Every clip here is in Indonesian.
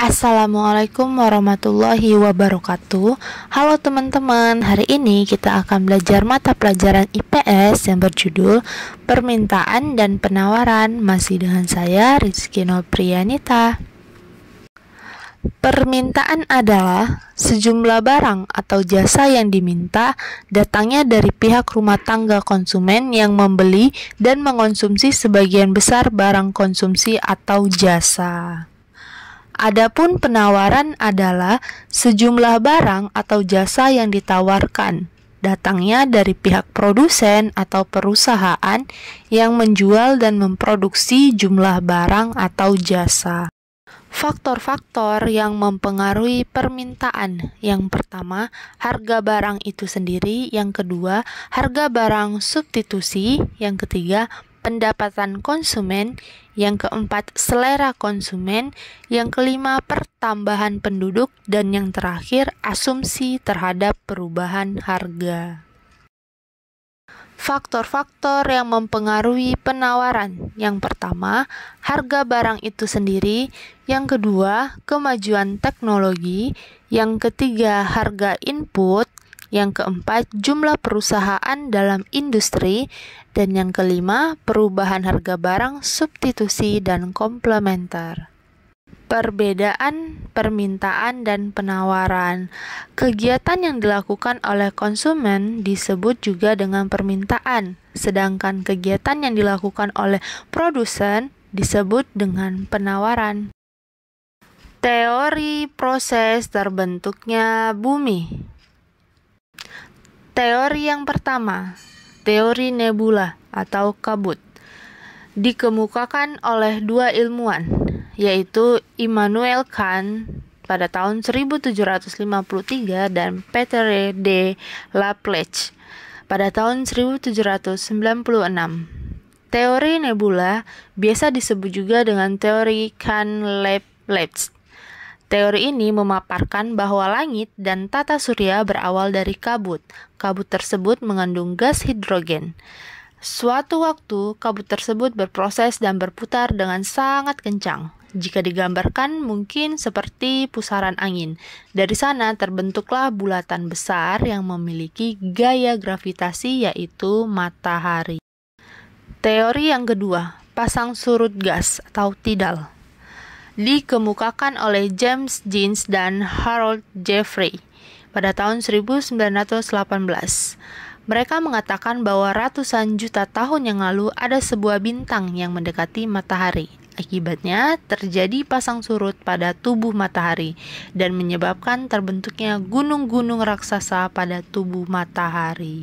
Assalamualaikum warahmatullahi wabarakatuh Halo teman-teman, hari ini kita akan belajar mata pelajaran IPS yang berjudul Permintaan dan Penawaran Masih dengan saya, Rizky Noprianita Permintaan adalah sejumlah barang atau jasa yang diminta datangnya dari pihak rumah tangga konsumen yang membeli dan mengonsumsi sebagian besar barang konsumsi atau jasa. Adapun penawaran adalah sejumlah barang atau jasa yang ditawarkan, datangnya dari pihak produsen atau perusahaan yang menjual dan memproduksi jumlah barang atau jasa. Faktor-faktor yang mempengaruhi permintaan yang pertama, harga barang itu sendiri, yang kedua, harga barang substitusi, yang ketiga, pendapatan konsumen, yang keempat selera konsumen, yang kelima pertambahan penduduk, dan yang terakhir asumsi terhadap perubahan harga. Faktor-faktor yang mempengaruhi penawaran. Yang pertama, harga barang itu sendiri. Yang kedua, kemajuan teknologi. Yang ketiga, harga input. Yang keempat, jumlah perusahaan dalam industri. Dan yang kelima, perubahan harga barang, substitusi, dan komplementer. Perbedaan permintaan dan penawaran. Kegiatan yang dilakukan oleh konsumen disebut juga dengan permintaan, sedangkan kegiatan yang dilakukan oleh produsen disebut dengan penawaran. Teori proses terbentuknya bumi. Teori yang pertama, teori nebula atau kabut, dikemukakan oleh dua ilmuwan, yaitu Immanuel Kant pada tahun 1753 dan Peter de Laplace pada tahun 1796. Teori nebula biasa disebut juga dengan teori kahn laplace Teori ini memaparkan bahwa langit dan tata surya berawal dari kabut. Kabut tersebut mengandung gas hidrogen. Suatu waktu, kabut tersebut berproses dan berputar dengan sangat kencang. Jika digambarkan, mungkin seperti pusaran angin. Dari sana terbentuklah bulatan besar yang memiliki gaya gravitasi, yaitu matahari. Teori yang kedua, pasang surut gas atau tidal dikemukakan oleh James Jeans dan Harold Jeffrey pada tahun 1918. Mereka mengatakan bahwa ratusan juta tahun yang lalu ada sebuah bintang yang mendekati matahari. Akibatnya terjadi pasang surut pada tubuh matahari dan menyebabkan terbentuknya gunung-gunung raksasa pada tubuh matahari.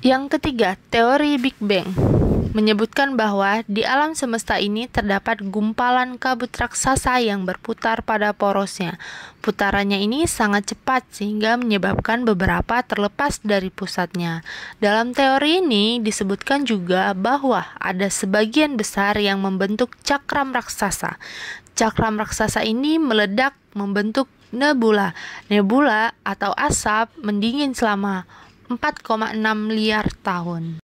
Yang ketiga, teori Big Bang menyebutkan bahwa di alam semesta ini terdapat gumpalan kabut raksasa yang berputar pada porosnya. Putarannya ini sangat cepat sehingga menyebabkan beberapa terlepas dari pusatnya. Dalam teori ini disebutkan juga bahwa ada sebagian besar yang membentuk cakram raksasa. Cakram raksasa ini meledak membentuk nebula. Nebula atau asap mendingin selama 4,6 miliar tahun.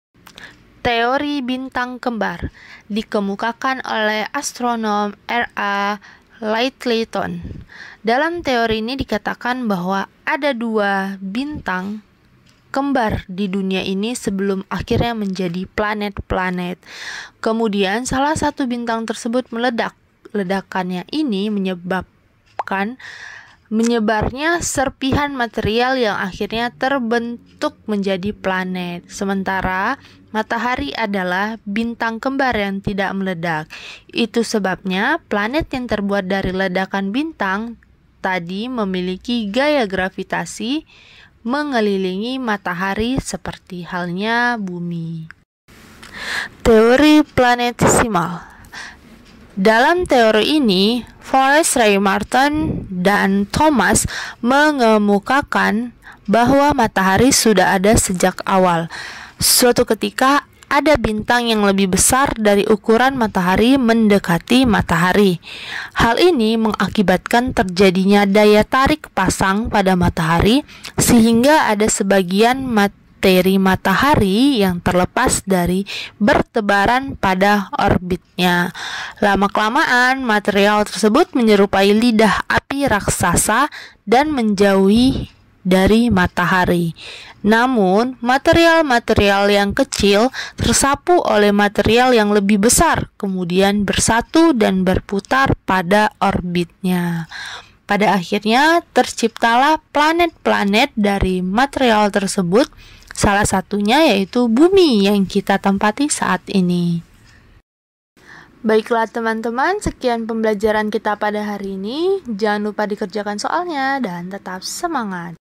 Teori bintang kembar dikemukakan oleh astronom R.A. Lightleton. Dalam teori ini dikatakan bahwa ada dua bintang kembar di dunia ini sebelum akhirnya menjadi planet-planet. Kemudian salah satu bintang tersebut meledak. Ledakannya ini menyebabkan menyebarnya serpihan material yang akhirnya terbentuk menjadi planet. Sementara matahari adalah bintang kembar yang tidak meledak. Itu sebabnya planet yang terbuat dari ledakan bintang tadi memiliki gaya gravitasi mengelilingi matahari seperti halnya bumi. Teori planetesimal dalam teori ini, Forrest Ray Martin dan Thomas mengemukakan bahwa matahari sudah ada sejak awal. Suatu ketika ada bintang yang lebih besar dari ukuran matahari mendekati matahari. Hal ini mengakibatkan terjadinya daya tarik pasang pada matahari, sehingga ada sebagian materi matahari yang terlepas dari bertebaran pada orbitnya. Lama-kelamaan, material tersebut menyerupai lidah api raksasa dan menjauhi dari matahari. Namun, material-material yang kecil tersapu oleh material yang lebih besar, kemudian bersatu dan berputar pada orbitnya. Pada akhirnya, terciptalah planet-planet dari material tersebut, salah satunya yaitu bumi yang kita tempati saat ini. Baiklah teman-teman, sekian pembelajaran kita pada hari ini. Jangan lupa dikerjakan soalnya dan tetap semangat.